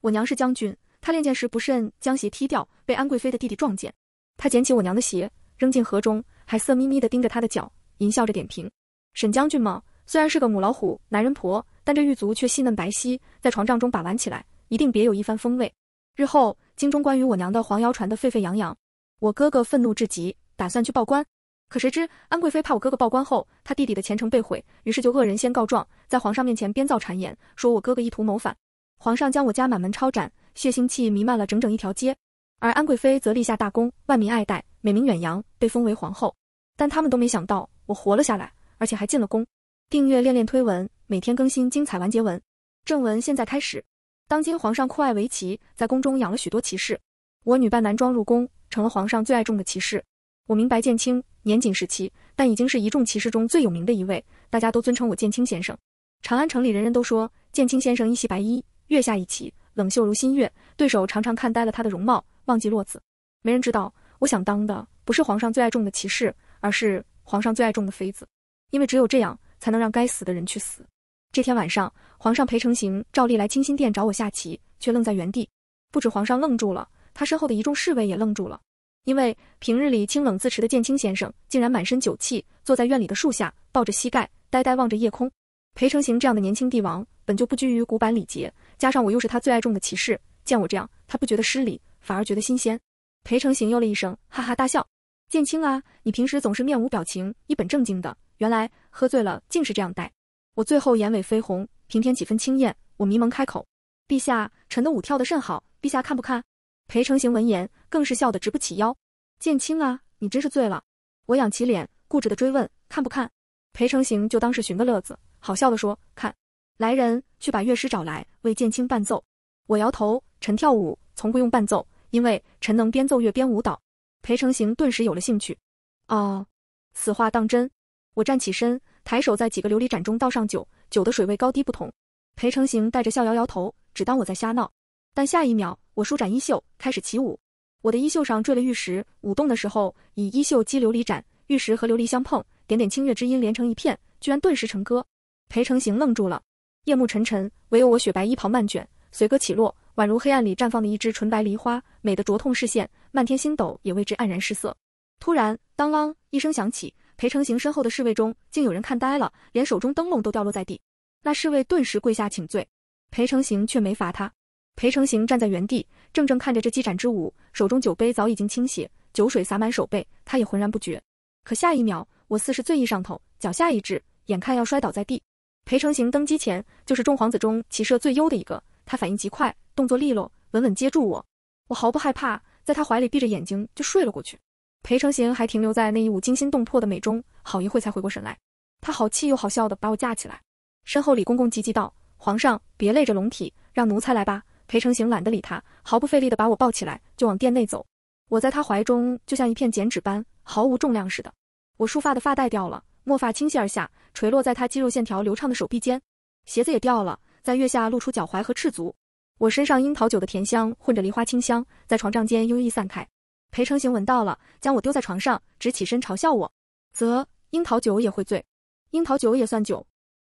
我娘是将军，她练剑时不慎将鞋踢掉，被安贵妃的弟弟撞见。他捡起我娘的鞋，扔进河中，还色眯眯地盯着她的脚，淫笑着点评：“沈将军嘛，虽然是个母老虎、男人婆，但这玉足却细嫩白皙，在床帐中把玩起来，一定别有一番风味。”日后，京中关于我娘的黄谣传得沸沸扬扬，我哥哥愤怒至极，打算去报官。可谁知安贵妃怕我哥哥报官后，他弟弟的前程被毁，于是就恶人先告状，在皇上面前编造谗言，说我哥哥意图谋反。皇上将我家满门抄斩，血腥气弥漫了整整一条街，而安贵妃则立下大功，万民爱戴，美名远扬，被封为皇后。但他们都没想到，我活了下来，而且还进了宫。订阅恋恋推文，每天更新精彩完结文。正文现在开始。当今皇上酷爱围棋，在宫中养了许多骑士。我女扮男装入宫，成了皇上最爱中的骑士。我名白剑青，年仅十七，但已经是一众骑士中最有名的一位，大家都尊称我剑青先生。长安城里人人都说，剑青先生一袭白衣。月下一棋，冷秀如新月。对手常常看呆了他的容貌，忘记落子。没人知道，我想当的不是皇上最爱中的骑士，而是皇上最爱中的妃子。因为只有这样，才能让该死的人去死。这天晚上，皇上裴成行照例来清心殿找我下棋，却愣在原地。不止皇上愣住了，他身后的一众侍卫也愣住了。因为平日里清冷自持的剑清先生，竟然满身酒气，坐在院里的树下，抱着膝盖，呆呆望着夜空。裴成行这样的年轻帝王，本就不拘于古板礼节。加上我又是他最爱中的骑士，见我这样，他不觉得失礼，反而觉得新鲜。裴成行哟了一声，哈哈大笑。剑青啊，你平时总是面无表情，一本正经的，原来喝醉了竟是这样带。我最后眼尾绯红，平添几分清艳。我迷蒙开口：“陛下，臣的舞跳得甚好，陛下看不看？”裴成行闻言，更是笑得直不起腰。剑青啊，你真是醉了。我仰起脸，固执的追问：“看不看？”裴成行就当是寻个乐子，好笑的说：“看。”来人，去把乐师找来，为剑青伴奏。我摇头，臣跳舞从不用伴奏，因为臣能边奏乐边舞蹈。裴成行顿时有了兴趣。哦，此话当真？我站起身，抬手在几个琉璃盏中倒上酒，酒的水位高低不同。裴成行带着笑摇摇头，只当我在瞎闹。但下一秒，我舒展衣袖，开始起舞。我的衣袖上坠了玉石，舞动的时候以衣袖击琉璃盏，玉石和琉璃相碰，点点清月之音连成一片，居然顿时成歌。裴成行愣住了。夜幕沉沉，唯有我雪白衣袍漫卷，随歌起落，宛如黑暗里绽放的一枝纯白梨花，美得灼痛视线。漫天星斗也为之黯然失色。突然，当啷一声响起，裴成行身后的侍卫中竟有人看呆了，连手中灯笼都掉落在地。那侍卫顿时跪下请罪，裴成行却没罚他。裴成行站在原地，怔怔看着这激盏之舞，手中酒杯早已经倾斜，酒水洒满手背，他也浑然不觉。可下一秒，我似是醉意上头，脚下一滞，眼看要摔倒在地。裴成行登基前，就是众皇子中骑射最优的一个。他反应极快，动作利落，稳稳接住我。我毫不害怕，在他怀里闭着眼睛就睡了过去。裴成行还停留在那一舞惊心动魄的美中，好一会才回过神来。他好气又好笑的把我架起来。身后李公公急急道：“皇上，别累着龙体，让奴才来吧。”裴成行懒得理他，毫不费力的把我抱起来，就往殿内走。我在他怀中就像一片剪纸般，毫无重量似的。我束发的发带掉了。墨发倾泻而下，垂落在他肌肉线条流畅的手臂间，鞋子也掉了，在月下露出脚踝和赤足。我身上樱桃酒的甜香混着梨花清香，在床帐间悠逸散开。裴成行闻到了，将我丢在床上，直起身嘲笑我：“啧，樱桃酒也会醉？樱桃酒也算酒？”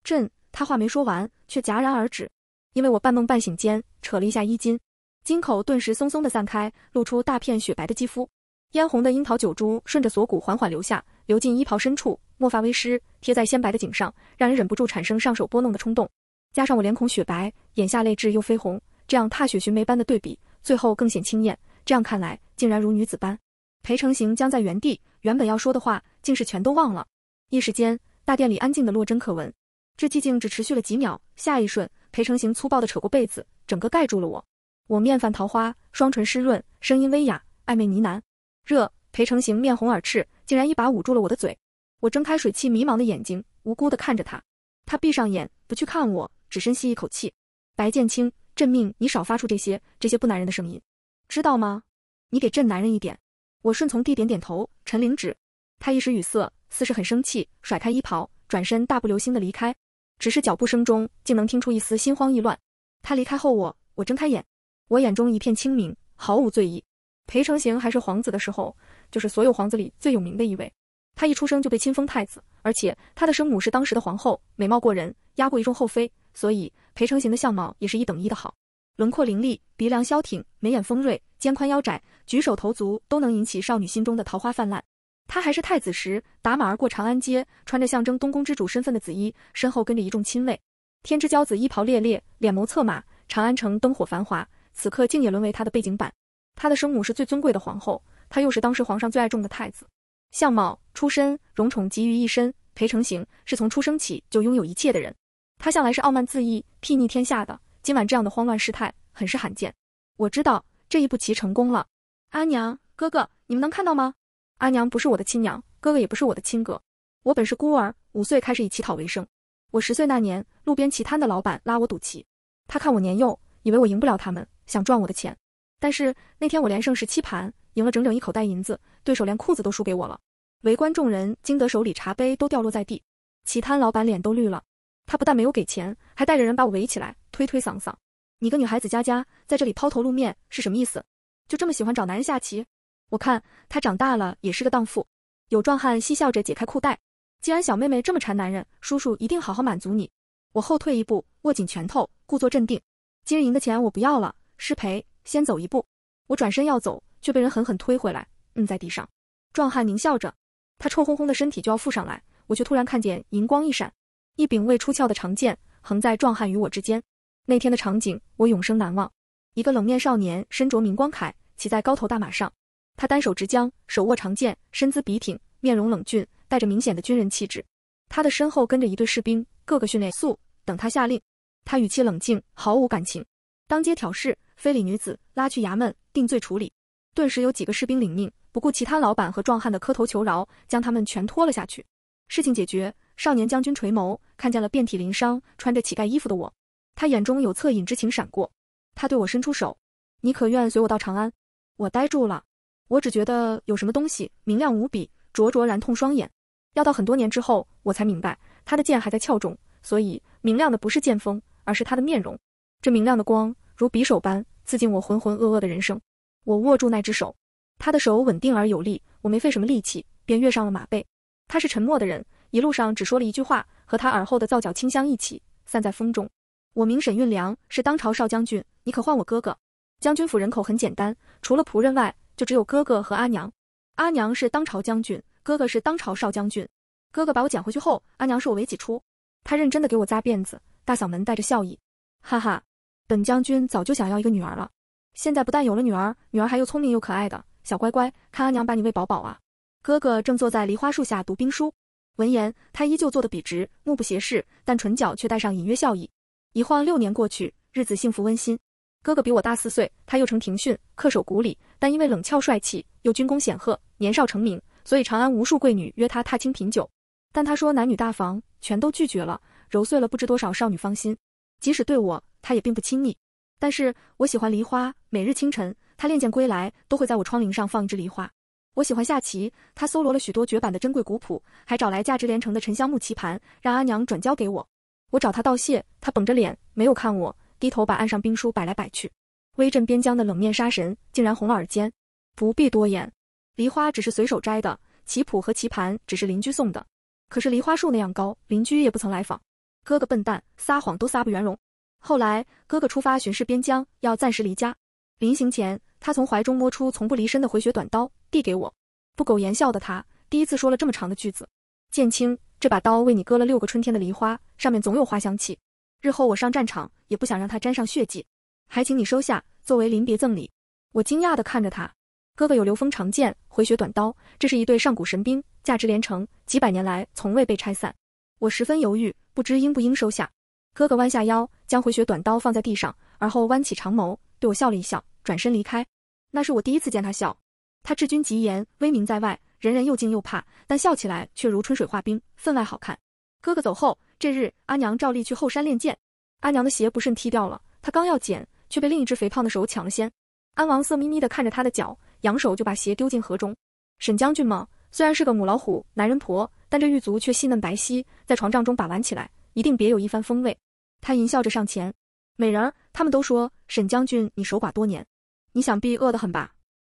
朕，他话没说完，却戛然而止，因为我半梦半醒间扯了一下衣襟，襟口顿时松松的散开，露出大片雪白的肌肤，嫣红的樱桃酒珠顺着锁骨缓缓流下。流进衣袍深处，墨发微湿，贴在鲜白的颈上，让人忍不住产生上手拨弄的冲动。加上我脸孔雪白，眼下泪痣又绯红，这样踏雪寻梅般的对比，最后更显清艳。这样看来，竟然如女子般。裴成行僵在原地，原本要说的话，竟是全都忘了。一时间，大殿里安静的落针可闻。这寂静只持续了几秒，下一瞬，裴成行粗暴的扯过被子，整个盖住了我。我面泛桃花，双唇湿润，声音微哑，暧昧呢喃，热。裴成行面红耳赤，竟然一把捂住了我的嘴。我睁开水汽迷茫的眼睛，无辜地看着他。他闭上眼，不去看我，只深吸一口气。白剑清，朕命你少发出这些这些不男人的声音，知道吗？你给朕男人一点。我顺从地点点头。陈灵旨。他一时语塞，似是很生气，甩开衣袍，转身大步流星地离开。只是脚步声中竟能听出一丝心慌意乱。他离开后，我我睁开眼，我眼中一片清明，毫无醉意。裴成行还是皇子的时候。就是所有皇子里最有名的一位，他一出生就被亲封太子，而且他的生母是当时的皇后，美貌过人，压过一众后妃，所以裴成行的相貌也是一等一的好，轮廓凌厉，鼻梁萧挺，眉眼锋锐，肩宽腰窄，举手投足都能引起少女心中的桃花泛滥。他还是太子时，打马而过长安街，穿着象征东宫之主身份的紫衣，身后跟着一众亲卫，天之骄子衣袍猎猎，脸眸策马，长安城灯火繁华，此刻竟也沦为他的背景板。他的生母是最尊贵的皇后。他又是当时皇上最爱重的太子，相貌、出身、荣宠集于一身。裴成行是从出生起就拥有一切的人，他向来是傲慢自意、睥睨天下的。今晚这样的慌乱事态，很是罕见。我知道这一步棋成功了。阿娘、哥哥，你们能看到吗？阿娘不是我的亲娘，哥哥也不是我的亲哥。我本是孤儿，五岁开始以乞讨为生。我十岁那年，路边棋摊的老板拉我赌棋，他看我年幼，以为我赢不了他们，想赚我的钱。但是那天我连胜十七盘。赢了整整一口袋银子，对手连裤子都输给我了。围观众人惊得手里茶杯都掉落在地，棋摊老板脸都绿了。他不但没有给钱，还带着人把我围起来，推推搡搡。你个女孩子家家在这里抛头露面是什么意思？就这么喜欢找男人下棋？我看他长大了也是个荡妇。有壮汉嬉笑着解开裤带，既然小妹妹这么馋男人，叔叔一定好好满足你。我后退一步，握紧拳头，故作镇定。今日赢的钱我不要了，失陪，先走一步。我转身要走。却被人狠狠推回来，摁在地上。壮汉狞笑着，他臭烘烘的身体就要附上来，我却突然看见银光一闪，一柄未出鞘的长剑横在壮汉与我之间。那天的场景我永生难忘。一个冷面少年身着明光铠，骑在高头大马上，他单手执缰，手握长剑，身姿笔挺，面容冷峻，带着明显的军人气质。他的身后跟着一队士兵，各个训练素，等他下令。他语气冷静，毫无感情。当街挑事，非礼女子，拉去衙门定罪处理。顿时有几个士兵领命，不顾其他老板和壮汉的磕头求饶，将他们全拖了下去。事情解决，少年将军垂眸，看见了遍体鳞伤、穿着乞丐衣服的我，他眼中有恻隐之情闪过，他对我伸出手：“你可愿随我到长安？”我呆住了，我只觉得有什么东西明亮无比，灼灼然痛双眼。要到很多年之后，我才明白他的剑还在鞘中，所以明亮的不是剑锋，而是他的面容。这明亮的光如匕首般刺进我浑浑噩噩的人生。我握住那只手，他的手稳定而有力，我没费什么力气便跃上了马背。他是沉默的人，一路上只说了一句话，和他耳后的皂角清香一起散在风中。我名沈运良，是当朝少将军，你可唤我哥哥。将军府人口很简单，除了仆人外，就只有哥哥和阿娘。阿娘是当朝将军，哥哥是当朝少将军。哥哥把我捡回去后，阿娘视我为己出。他认真的给我扎辫子，大嗓门带着笑意，哈哈，本将军早就想要一个女儿了。现在不但有了女儿，女儿还又聪明又可爱的小乖乖，看阿娘把你喂饱饱啊！哥哥正坐在梨花树下读兵书，闻言他依旧坐得笔直，目不斜视，但唇角却带上隐约笑意。一晃六年过去，日子幸福温馨。哥哥比我大四岁，他又成庭训，恪守古礼，但因为冷峭帅气又军功显赫，年少成名，所以长安无数贵女约他踏青品酒，但他说男女大防，全都拒绝了，揉碎了不知多少少女芳心。即使对我，他也并不亲昵，但是我喜欢梨花。每日清晨，他练剑归来，都会在我窗棂上放一只梨花。我喜欢下棋，他搜罗了许多绝版的珍贵古谱，还找来价值连城的沉香木棋盘，让阿娘转交给我。我找他道谢，他绷着脸没有看我，低头把岸上兵书摆来摆去。威震边疆的冷面杀神，竟然红了耳尖。不必多言，梨花只是随手摘的，棋谱和棋盘只是邻居送的。可是梨花树那样高，邻居也不曾来访。哥哥笨蛋，撒谎都撒不圆融。后来哥哥出发巡视边疆，要暂时离家。临行前，他从怀中摸出从不离身的回血短刀，递给我。不苟言笑的他第一次说了这么长的句子：“剑青，这把刀为你割了六个春天的梨花，上面总有花香气。日后我上战场也不想让它沾上血迹，还请你收下作为临别赠礼。”我惊讶地看着他，哥哥有流风长剑、回血短刀，这是一对上古神兵，价值连城，几百年来从未被拆散。我十分犹豫，不知应不应收下。哥哥弯下腰将回血短刀放在地上，而后弯起长眸对我笑了一笑。转身离开，那是我第一次见他笑。他治军极严，威名在外，人人又敬又怕。但笑起来却如春水化冰，分外好看。哥哥走后这日，阿娘照例去后山练剑。阿娘的鞋不慎踢掉了，她刚要捡，却被另一只肥胖的手抢了先。安王色眯眯地看着她的脚，扬手就把鞋丢进河中。沈将军嘛，虽然是个母老虎、男人婆，但这玉足却细嫩白皙，在床帐中把玩起来，一定别有一番风味。他淫笑着上前，美人儿，他们都说。沈将军，你守寡多年，你想必饿得很吧？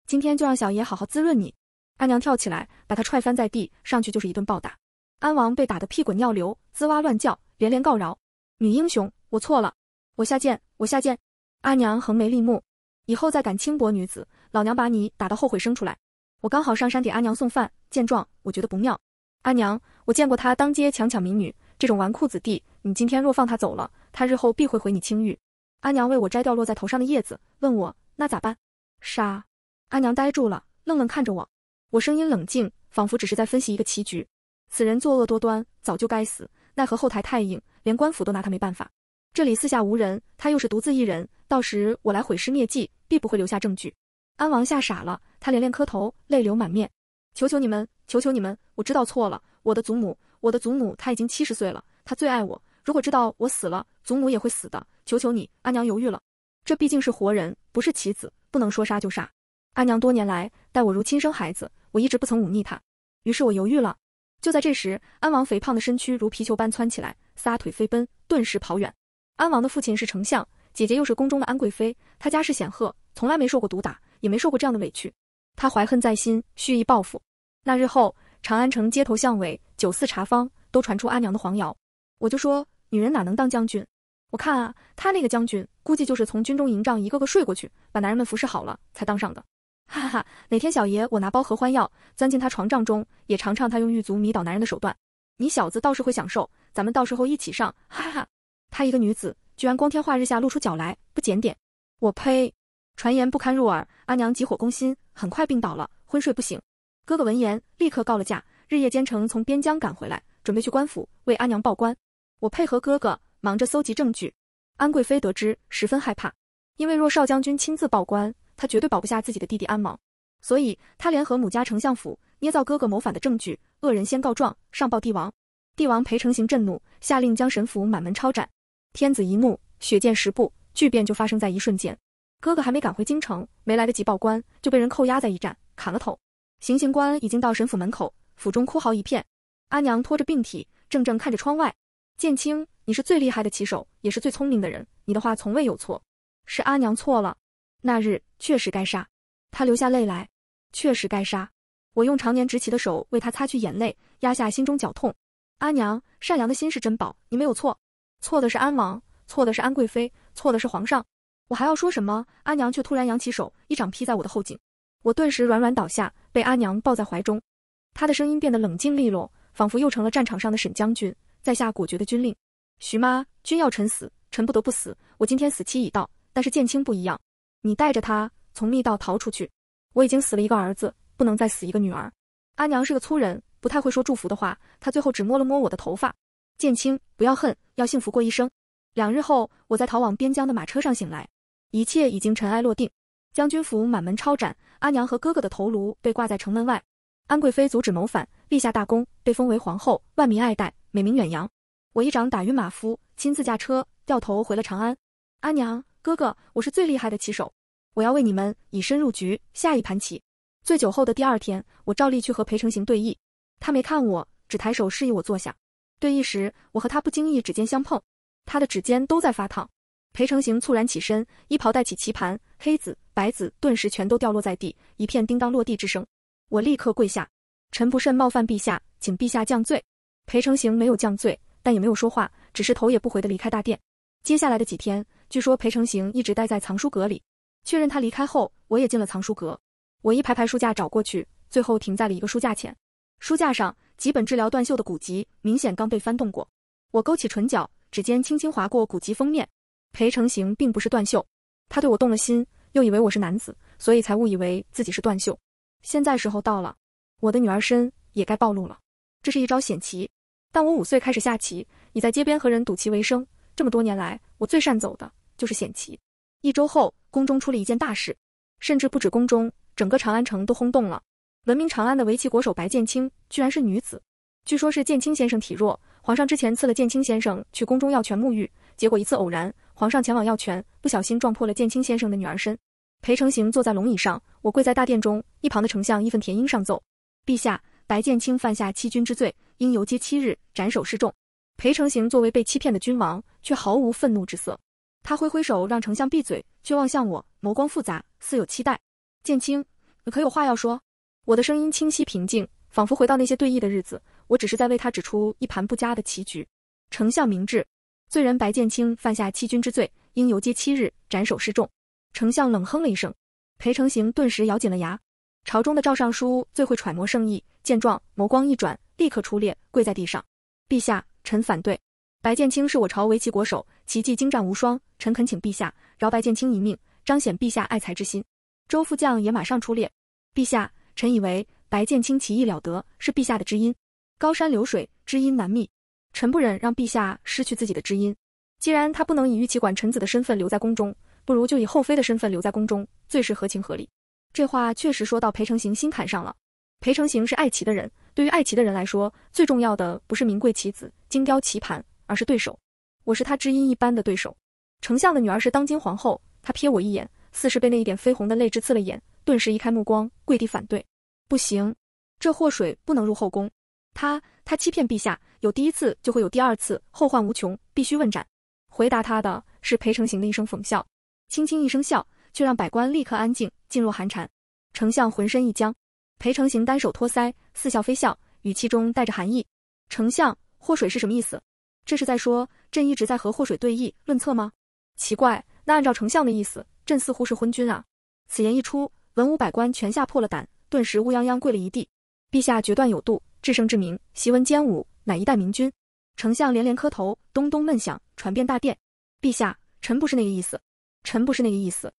今天就让小爷好好滋润你。阿娘跳起来，把他踹翻在地，上去就是一顿暴打。安王被打得屁滚尿流，滋哇乱叫，连连告饶。女英雄，我错了，我下贱，我下贱。阿娘横眉立目，以后再敢轻薄女子，老娘把你打到后悔生出来。我刚好上山给阿娘送饭，见状我觉得不妙。阿娘，我见过她当街强抢民女，这种纨绔子弟，你今天若放她走了，她日后必会毁你清誉。阿娘为我摘掉落在头上的叶子，问我那咋办？杀！阿娘呆住了，愣愣看着我。我声音冷静，仿佛只是在分析一个棋局。此人作恶多端，早就该死，奈何后台太硬，连官府都拿他没办法。这里四下无人，他又是独自一人，到时我来毁尸灭迹，必不会留下证据。安王吓傻了，他连连磕头，泪流满面，求求你们，求求你们，我知道错了。我的祖母，我的祖母，她已经七十岁了，她最爱我。如果知道我死了，祖母也会死的。求求你，阿娘犹豫了。这毕竟是活人，不是棋子，不能说杀就杀。阿娘多年来待我如亲生孩子，我一直不曾忤逆她。于是我犹豫了。就在这时，安王肥胖的身躯如皮球般窜起来，撒腿飞奔，顿时跑远。安王的父亲是丞相，姐姐又是宫中的安贵妃，她家世显赫，从来没受过毒打，也没受过这样的委屈。她怀恨在心，蓄意报复。那日后，长安城街头巷尾、酒肆茶坊都传出阿娘的黄谣。我就说，女人哪能当将军？我看啊，他那个将军估计就是从军中营帐一个个睡过去，把男人们服侍好了才当上的。哈哈哈！哪天小爷我拿包合欢药钻进他床帐中，也尝尝他用玉足迷倒男人的手段。你小子倒是会享受，咱们到时候一起上。哈哈！他一个女子居然光天化日下露出脚来，不检点！我呸！传言不堪入耳，阿娘急火攻心，很快病倒了，昏睡不醒。哥哥闻言立刻告了假，日夜兼程从边疆赶回来，准备去官府为阿娘报官。我配合哥哥。忙着搜集证据，安贵妃得知十分害怕，因为若少将军亲自报官，他绝对保不下自己的弟弟安王，所以他联合母家丞相府，捏造哥哥谋反的证据，恶人先告状，上报帝王。帝王裴成行震怒，下令将神府满门抄斩。天子一怒，血溅十步，巨变就发生在一瞬间。哥哥还没赶回京城，没来得及报官，就被人扣押在驿站，砍了头。行刑官已经到神府门口，府中哭嚎一片。阿娘拖着病体，怔怔看着窗外。剑清，你是最厉害的棋手，也是最聪明的人。你的话从未有错，是阿娘错了。那日确实该杀，他流下泪来，确实该杀。我用常年执棋的手为他擦去眼泪，压下心中绞痛。阿娘，善良的心是珍宝，你没有错，错的是安王，错的是安贵妃，错的是皇上。我还要说什么？阿娘却突然扬起手，一掌劈在我的后颈，我顿时软软倒下，被阿娘抱在怀中。她的声音变得冷静利落，仿佛又成了战场上的沈将军。在下果决的军令，徐妈，君要臣死，臣不得不死。我今天死期已到，但是剑青不一样。你带着他从密道逃出去。我已经死了一个儿子，不能再死一个女儿。阿娘是个粗人，不太会说祝福的话。她最后只摸了摸我的头发。剑青，不要恨，要幸福过一生。两日后，我在逃往边疆的马车上醒来，一切已经尘埃落定。将军府满门抄斩，阿娘和哥哥的头颅被挂在城门外。安贵妃阻止谋反，立下大功，被封为皇后，万民爱戴。美名远扬，我一掌打晕马夫，亲自驾车掉头回了长安。阿娘，哥哥，我是最厉害的棋手，我要为你们以身入局下一盘棋。醉酒后的第二天，我照例去和裴成行对弈，他没看我，只抬手示意我坐下。对弈时，我和他不经意指尖相碰，他的指尖都在发烫。裴成行猝然起身，衣袍带起棋盘，黑子、白子顿时全都掉落在地，一片叮当落地之声。我立刻跪下，臣不慎冒犯陛下，请陛下降罪。裴成行没有降罪，但也没有说话，只是头也不回地离开大殿。接下来的几天，据说裴成行一直待在藏书阁里。确认他离开后，我也进了藏书阁。我一排排书架找过去，最后停在了一个书架前。书架上几本治疗断袖的古籍，明显刚被翻动过。我勾起唇角，指尖轻轻划过古籍封面。裴成行并不是断袖，他对我动了心，又以为我是男子，所以才误以为自己是断袖。现在时候到了，我的女儿身也该暴露了。这是一招险棋。但我五岁开始下棋，你在街边和人赌棋为生。这么多年来，我最善走的就是险棋。一周后，宫中出了一件大事，甚至不止宫中，整个长安城都轰动了。闻名长安的围棋国手白剑清，居然是女子，据说是剑清先生体弱，皇上之前赐了剑清先生去宫中药泉沐浴，结果一次偶然，皇上前往药泉，不小心撞破了剑清先生的女儿身。裴成行坐在龙椅上，我跪在大殿中，一旁的丞相义愤填膺上奏，陛下。白剑清犯下欺君之罪，应游街七日，斩首示众。裴成行作为被欺骗的君王，却毫无愤怒之色。他挥挥手让丞相闭嘴，却望向我，眸光复杂，似有期待。剑清，你可有话要说？我的声音清晰平静，仿佛回到那些对弈的日子。我只是在为他指出一盘不佳的棋局。丞相明智，罪人白剑清犯下欺君之罪，应游街七日，斩首示众。丞相冷哼了一声，裴成行顿时咬紧了牙。朝中的赵尚书最会揣摩圣意，见状眸光一转，立刻出列，跪在地上：“陛下，臣反对。白剑卿是我朝围棋国手，棋技精湛无双。臣恳请陛下饶白剑卿一命，彰显陛下爱才之心。”周副将也马上出列：“陛下，臣以为白剑卿棋艺了得，是陛下的知音，高山流水，知音难觅。臣不忍让陛下失去自己的知音。既然他不能以御棋馆臣子的身份留在宫中，不如就以后妃的身份留在宫中，最是合情合理。”这话确实说到裴成行心坎上了。裴成行是爱棋的人，对于爱棋的人来说，最重要的不是名贵棋子、精雕棋盘，而是对手。我是他知音一般的对手。丞相的女儿是当今皇后，他瞥我一眼，似是被那一点绯红的泪痣刺了眼，顿时移开目光，跪地反对。不行，这祸水不能入后宫。他他欺骗陛下，有第一次就会有第二次，后患无穷，必须问斩。回答他的是裴成行的一声讽笑，轻轻一声笑，却让百官立刻安静。进若寒蝉，丞相浑身一僵。裴成行单手托腮，似笑非笑，语气中带着寒意。丞相，祸水是什么意思？这是在说朕一直在和祸水对弈论策吗？奇怪，那按照丞相的意思，朕似乎是昏君啊！此言一出，文武百官全吓破了胆，顿时乌泱泱跪了一地。陛下决断有度，至圣至明，习文兼武，乃一代明君。丞相连连磕头，咚咚闷响，传遍大殿。陛下，臣不是那个意思，臣不是那个意思。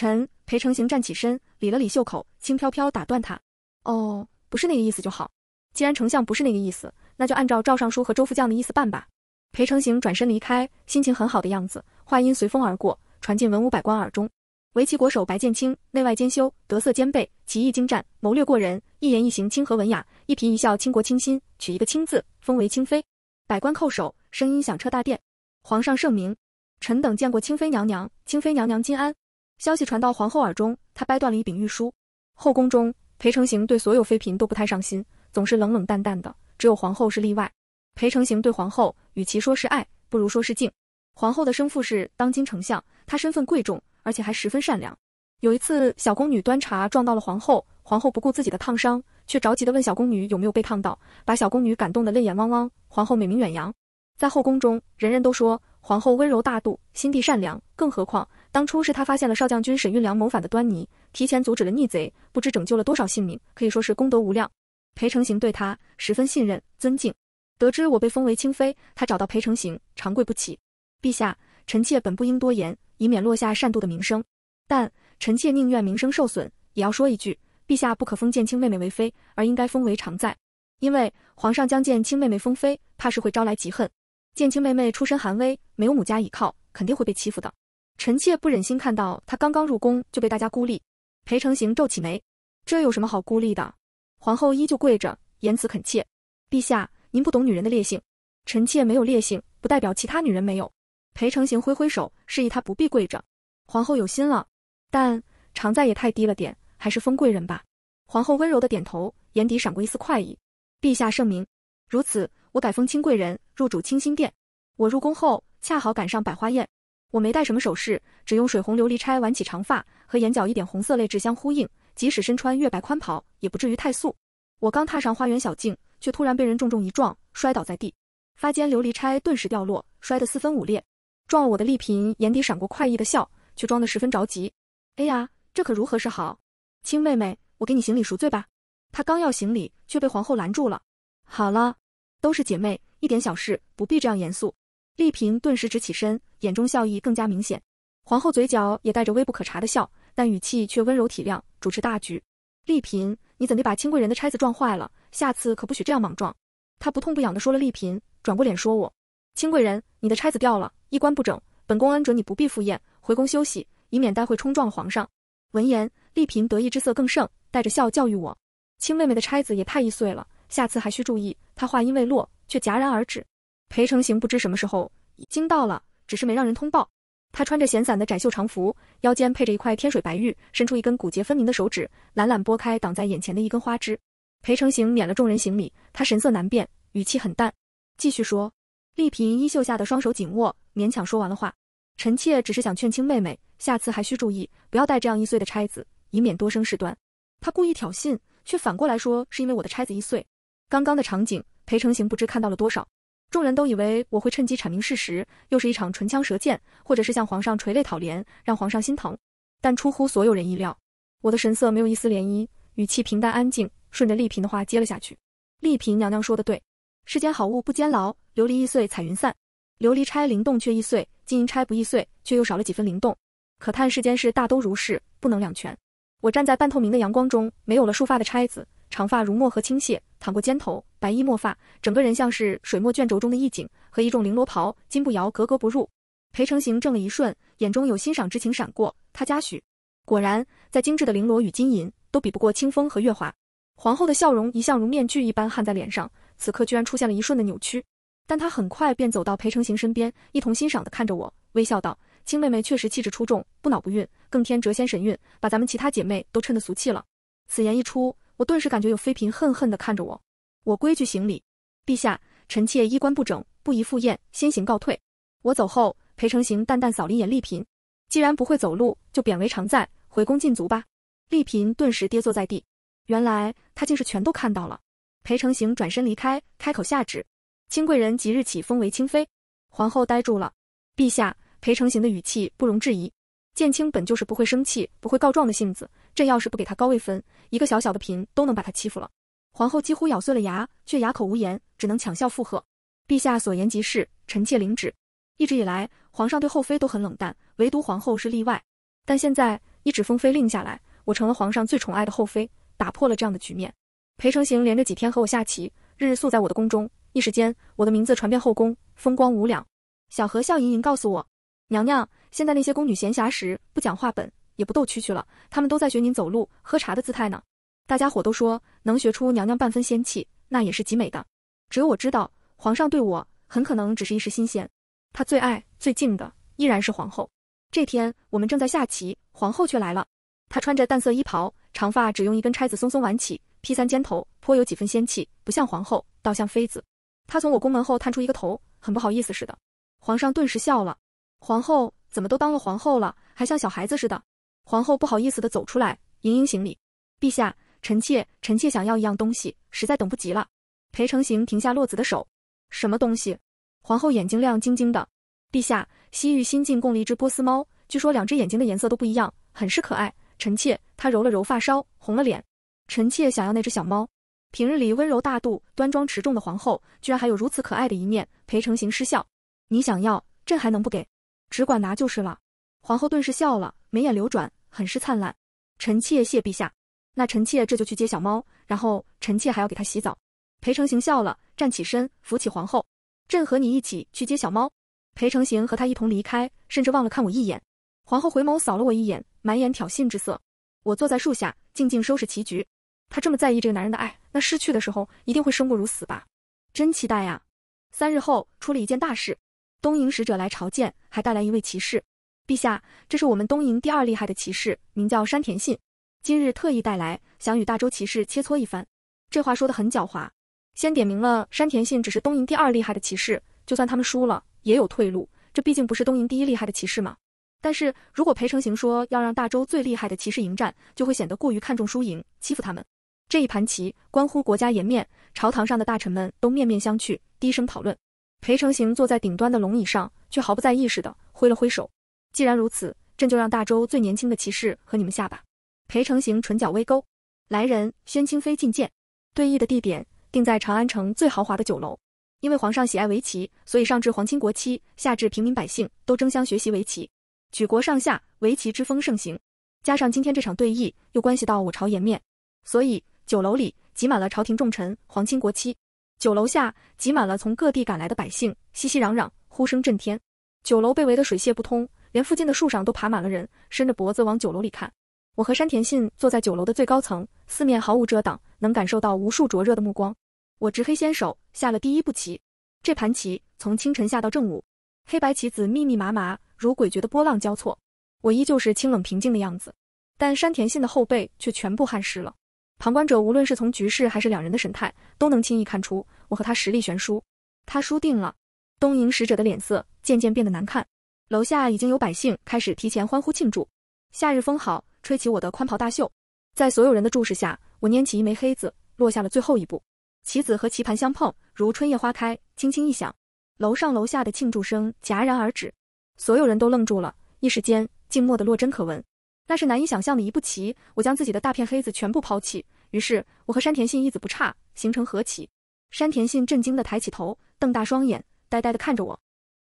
臣裴成行站起身，理了理袖口，轻飘飘打断他：“哦，不是那个意思就好。既然丞相不是那个意思，那就按照赵尚书和周副将的意思办吧。”裴成行转身离开，心情很好的样子，话音随风而过，传进文武百官耳中。围棋国手白剑清，内外兼修，德色兼备，棋艺精湛，谋略过人，一言一行亲和文雅，一颦一笑倾国倾心，取一个“清”字，封为清妃。百官叩首，声音响彻大殿。皇上圣明，臣等见过清妃娘娘。清妃娘娘金安。消息传到皇后耳中，她掰断了一柄玉梳。后宫中，裴成行对所有妃嫔都不太上心，总是冷冷淡淡的。只有皇后是例外。裴成行对皇后，与其说是爱，不如说是敬。皇后的生父是当今丞相，他身份贵重，而且还十分善良。有一次，小宫女端茶撞到了皇后，皇后不顾自己的烫伤，却着急地问小宫女有没有被烫到，把小宫女感动得泪眼汪汪。皇后美名远扬，在后宫中，人人都说皇后温柔大度，心地善良。更何况。当初是他发现了少将军沈运良谋反的端倪，提前阻止了逆贼，不知拯救了多少性命，可以说是功德无量。裴成行对他十分信任、尊敬。得知我被封为清妃，他找到裴成行，长跪不起。陛下，臣妾本不应多言，以免落下善妒的名声。但臣妾宁愿名声受损，也要说一句：陛下不可封建清妹妹为妃，而应该封为常在。因为皇上将建清妹妹封妃，怕是会招来嫉恨。建清妹妹出身寒微，没有母家倚靠，肯定会被欺负的。臣妾不忍心看到他刚刚入宫就被大家孤立。裴成行皱起眉，这有什么好孤立的？皇后依旧跪着，言辞恳切。陛下，您不懂女人的烈性。臣妾没有烈性，不代表其他女人没有。裴成行挥挥手，示意她不必跪着。皇后有心了，但常在也太低了点，还是封贵人吧。皇后温柔的点头，眼底闪过一丝快意。陛下圣明，如此，我改封清贵人，入主清心殿。我入宫后，恰好赶上百花宴。我没戴什么首饰，只用水红琉璃钗挽起长发，和眼角一点红色泪痣相呼应。即使身穿月白宽袍，也不至于太素。我刚踏上花园小径，却突然被人重重一撞，摔倒在地，发间琉璃钗顿时掉落，摔得四分五裂。撞了我的丽嫔，眼底闪过快意的笑，却装得十分着急。哎呀，这可如何是好？亲妹妹，我给你行礼赎罪吧。她刚要行礼，却被皇后拦住了。好了，都是姐妹，一点小事，不必这样严肃。丽嫔顿时直起身。眼中笑意更加明显，皇后嘴角也带着微不可察的笑，但语气却温柔体谅，主持大局。丽嫔，你怎地把清贵人的钗子撞坏了？下次可不许这样莽撞。她不痛不痒地说了。丽嫔转过脸说：“我清贵人，你的钗子掉了，衣冠不整，本宫恩准你不必赴宴，回宫休息，以免待会冲撞皇上。”闻言，丽嫔得意之色更盛，带着笑教育我：“亲妹妹的钗子也太易碎了，下次还需注意。”她话音未落，却戛然而止。裴成行不知什么时候已经到了。只是没让人通报。他穿着闲散的窄袖长服，腰间配着一块天水白玉，伸出一根骨节分明的手指，懒懒拨开挡在眼前的一根花枝。裴成行免了众人行礼，他神色难辨，语气很淡，继续说。丽嫔衣袖下的双手紧握，勉强说完了话。臣妾只是想劝青妹妹，下次还需注意，不要带这样易碎的钗子，以免多生事端。他故意挑衅，却反过来说是因为我的钗子易碎。刚刚的场景，裴成行不知看到了多少。众人都以为我会趁机阐明事实，又是一场唇枪舌剑，或者是向皇上垂泪讨怜，让皇上心疼。但出乎所有人意料，我的神色没有一丝涟漪，语气平淡安静，顺着丽嫔的话接了下去。丽嫔娘娘说的对，世间好物不坚牢，琉璃易碎彩云散。琉璃钗灵动却易碎，金银钗不易碎，却又少了几分灵动。可叹世间事大都如是，不能两全。我站在半透明的阳光中，没有了束发的钗子，长发如墨和青屑，淌过肩头。白衣墨发，整个人像是水墨卷轴中的意境，和一众绫罗袍、金步摇格格不入。裴成行怔了一瞬，眼中有欣赏之情闪过。他嘉许，果然，再精致的绫罗与金银都比不过清风和月华。皇后的笑容一向如面具一般焊在脸上，此刻居然出现了一瞬的扭曲。但她很快便走到裴成行身边，一同欣赏的看着我，微笑道：“青妹妹确实气质出众，不恼不愠，更添谪仙神韵，把咱们其他姐妹都衬得俗气了。”此言一出，我顿时感觉有妃嫔恨恨的看着我。我规矩行礼，陛下，臣妾衣冠不整，不宜赴宴，先行告退。我走后，裴成行淡淡扫了一眼丽嫔，既然不会走路，就贬为常在，回宫禁足吧。丽嫔顿时跌坐在地，原来她竟是全都看到了。裴成行转身离开，开口下旨，清贵人即日起封为清妃。皇后呆住了，陛下，裴成行的语气不容置疑。建清本就是不会生气、不会告状的性子，朕要是不给他高位分，一个小小的嫔都能把他欺负了。皇后几乎咬碎了牙，却哑口无言，只能强笑附和。陛下所言极是，臣妾领旨。一直以来，皇上对后妃都很冷淡，唯独皇后是例外。但现在一纸封妃令下来，我成了皇上最宠爱的后妃，打破了这样的局面。裴成行连着几天和我下棋，日日宿在我的宫中，一时间我的名字传遍后宫，风光无两。小何笑盈盈告诉我，娘娘，现在那些宫女闲暇时不讲话本，也不斗蛐蛐了，她们都在学您走路、喝茶的姿态呢。大家伙都说能学出娘娘半分仙气，那也是极美的。只有我知道，皇上对我很可能只是一时新鲜，他最爱、最敬的依然是皇后。这天，我们正在下棋，皇后却来了。她穿着淡色衣袍，长发只用一根钗子松松挽起，披散肩头，颇有几分仙气，不像皇后，倒像妃子。她从我宫门后探出一个头，很不好意思似的。皇上顿时笑了：“皇后怎么都当了皇后了，还像小孩子似的？”皇后不好意思的走出来，盈盈行礼：“陛下。”臣妾，臣妾想要一样东西，实在等不及了。裴成行停下洛子的手，什么东西？皇后眼睛亮晶晶的。陛下，西域新进贡了一只波斯猫，据说两只眼睛的颜色都不一样，很是可爱。臣妾，她揉了揉发梢，红了脸。臣妾想要那只小猫。平日里温柔大度、端庄持重的皇后，居然还有如此可爱的一面。裴成行失笑，你想要，朕还能不给？只管拿就是了。皇后顿时笑了，眉眼流转，很是灿烂。臣妾谢陛下。那臣妾这就去接小猫，然后臣妾还要给他洗澡。裴成行笑了，站起身扶起皇后，朕和你一起去接小猫。裴成行和他一同离开，甚至忘了看我一眼。皇后回眸扫了我一眼，满眼挑衅之色。我坐在树下，静静收拾棋局。他这么在意这个男人的爱，那失去的时候一定会生不如死吧？真期待呀！三日后出了一件大事，东瀛使者来朝见，还带来一位骑士。陛下，这是我们东瀛第二厉害的骑士，名叫山田信。今日特意带来，想与大周骑士切磋一番。这话说的很狡猾，先点明了山田信只是东瀛第二厉害的骑士，就算他们输了也有退路。这毕竟不是东瀛第一厉害的骑士嘛。但是如果裴成行说要让大周最厉害的骑士迎战，就会显得过于看重输赢，欺负他们。这一盘棋关乎国家颜面，朝堂上的大臣们都面面相觑，低声讨论。裴成行坐在顶端的龙椅上，却毫不在意似的挥了挥手。既然如此，朕就让大周最年轻的骑士和你们下吧。裴成行唇角微勾，来人，宣清妃觐见。对弈的地点定在长安城最豪华的酒楼，因为皇上喜爱围棋，所以上至皇亲国戚，下至平民百姓都争相学习围棋，举国上下围棋之风盛行。加上今天这场对弈又关系到我朝颜面，所以酒楼里挤满了朝廷重臣、皇亲国戚，酒楼下挤满了从各地赶来的百姓，熙熙攘攘，呼声震天。酒楼被围得水泄不通，连附近的树上都爬满了人，伸着脖子往酒楼里看。我和山田信坐在酒楼的最高层，四面毫无遮挡，能感受到无数灼热的目光。我执黑先手，下了第一步棋。这盘棋从清晨下到正午，黑白棋子密密麻麻，如诡谲的波浪交错。我依旧是清冷平静的样子，但山田信的后背却全部汗湿了。旁观者无论是从局势还是两人的神态，都能轻易看出我和他实力悬殊，他输定了。东瀛使者的脸色渐渐变得难看，楼下已经有百姓开始提前欢呼庆祝。夏日风好，吹起我的宽袍大袖，在所有人的注视下，我拈起一枚黑子，落下了最后一步，棋子和棋盘相碰，如春夜花开，轻轻一响，楼上楼下的庆祝声戛然而止，所有人都愣住了，一时间静默的落针可闻，那是难以想象的一步棋，我将自己的大片黑子全部抛弃，于是我和山田信一子不差，形成和棋，山田信震惊的抬起头，瞪大双眼，呆呆的看着我，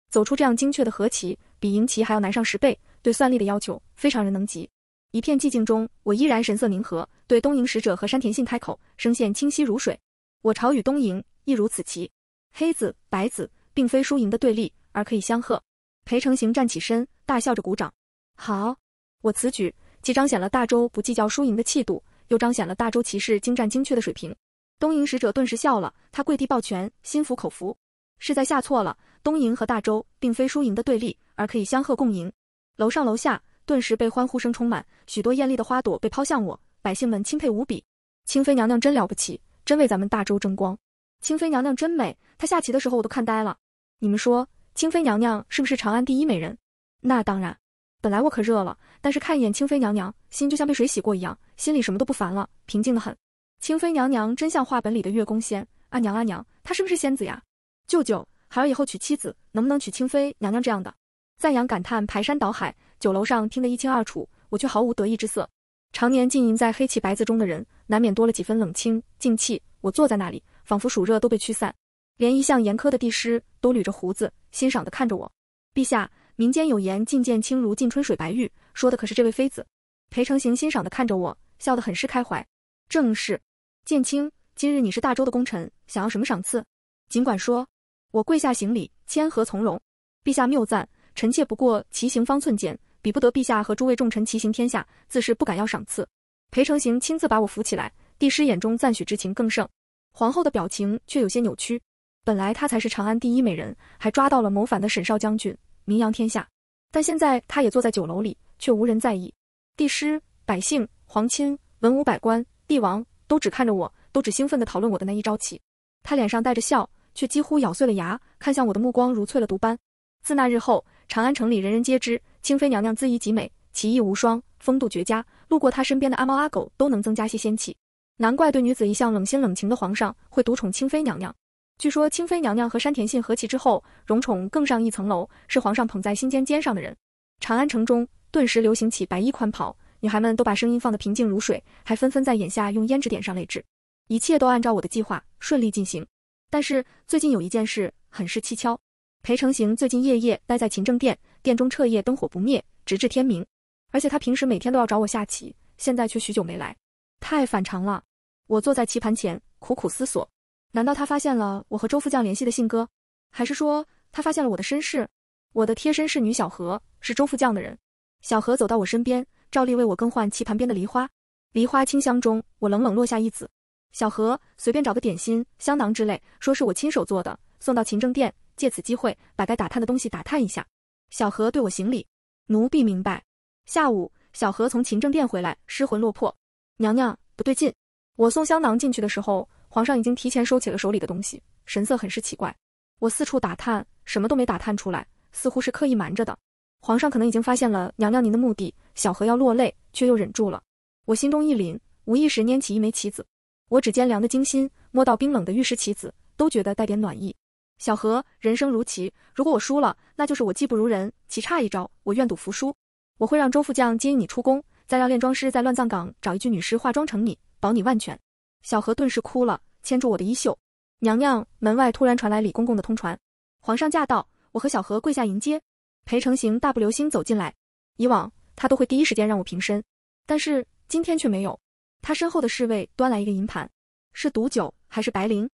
走出这样精确的和棋，比赢棋还要难上十倍。对算力的要求非常人能及。一片寂静中，我依然神色凝和，对东瀛使者和山田信开口，声线清晰如水。我朝与东瀛亦如此棋，黑子白子并非输赢的对立，而可以相和。裴成行站起身，大笑着鼓掌。好，我此举既彰显了大周不计较输赢的气度，又彰显了大周骑士精湛精确的水平。东瀛使者顿时笑了，他跪地抱拳，心服口服。是在下错了。东瀛和大周并非输赢的对立，而可以相和共赢。楼上楼下顿时被欢呼声充满，许多艳丽的花朵被抛向我，百姓们钦佩无比。清妃娘娘真了不起，真为咱们大周争光。清妃娘娘真美，她下棋的时候我都看呆了。你们说，清妃娘娘是不是长安第一美人？那当然。本来我可热了，但是看一眼清妃娘娘，心就像被水洗过一样，心里什么都不烦了，平静的很。清妃娘娘真像画本里的月宫仙，阿娘阿娘，她是不是仙子呀？舅舅，孩儿以后娶妻子，能不能娶清妃娘娘这样的？赞扬感叹排山倒海，酒楼上听得一清二楚，我却毫无得意之色。常年浸淫在黑气白字中的人，难免多了几分冷清静气。我坐在那里，仿佛暑热都被驱散，连一向严苛的帝师都捋着胡子欣赏地看着我。陛下，民间有言，进见清如进春水白玉，说的可是这位妃子？裴成行欣赏地看着我，笑得很是开怀。正是，剑清，今日你是大周的功臣，想要什么赏赐，尽管说。我跪下行礼，谦和从容。陛下谬赞。臣妾不过骑行方寸间，比不得陛下和诸位重臣骑行天下，自是不敢要赏赐。裴成行亲自把我扶起来，帝师眼中赞许之情更盛，皇后的表情却有些扭曲。本来她才是长安第一美人，还抓到了谋反的沈少将军，名扬天下。但现在她也坐在酒楼里，却无人在意。帝师、百姓、皇亲、文武百官、帝王都只看着我，都只兴奋地讨论我的那一招棋。他脸上带着笑，却几乎咬碎了牙，看向我的目光如淬了毒般。自那日后。长安城里人人皆知，清妃娘娘姿仪极美，奇艺无双，风度绝佳。路过她身边的阿猫阿狗都能增加些仙气，难怪对女子一向冷心冷情的皇上会独宠清妃娘娘。据说清妃娘娘和山田信合契之后，荣宠更上一层楼，是皇上捧在心尖尖上的人。长安城中顿时流行起白衣宽袍，女孩们都把声音放得平静如水，还纷纷在眼下用胭脂点上泪痣。一切都按照我的计划顺利进行，但是最近有一件事很是蹊跷。裴成行最近夜夜待在勤政殿，殿中彻夜灯火不灭，直至天明。而且他平时每天都要找我下棋，现在却许久没来，太反常了。我坐在棋盘前，苦苦思索：难道他发现了我和周副将联系的信鸽，还是说他发现了我的身世？我的贴身侍女小何是周副将的人。小何走到我身边，照例为我更换棋盘边的梨花。梨花清香中，我冷冷落下一子。小何随便找个点心、香囊之类，说是我亲手做的，送到勤政殿。借此机会把该打探的东西打探一下。小何对我行礼，奴婢明白。下午，小何从勤政殿回来，失魂落魄。娘娘不对劲，我送香囊进去的时候，皇上已经提前收起了手里的东西，神色很是奇怪。我四处打探，什么都没打探出来，似乎是刻意瞒着的。皇上可能已经发现了娘娘您的目的。小何要落泪，却又忍住了。我心中一凛，无意识拈起一枚棋子，我指尖凉得惊心，摸到冰冷的玉石棋子，都觉得带点暖意。小何，人生如棋，如果我输了，那就是我技不如人，棋差一招，我愿赌服输。我会让周副将接应你出宫，再让练妆师在乱葬岗找一具女尸化妆成你，保你万全。小何顿时哭了，牵住我的衣袖。娘娘，门外突然传来李公公的通传，皇上驾到，我和小何跪下迎接。裴成行大步流星走进来，以往他都会第一时间让我平身，但是今天却没有。他身后的侍卫端来一个银盘，是毒酒还是白绫？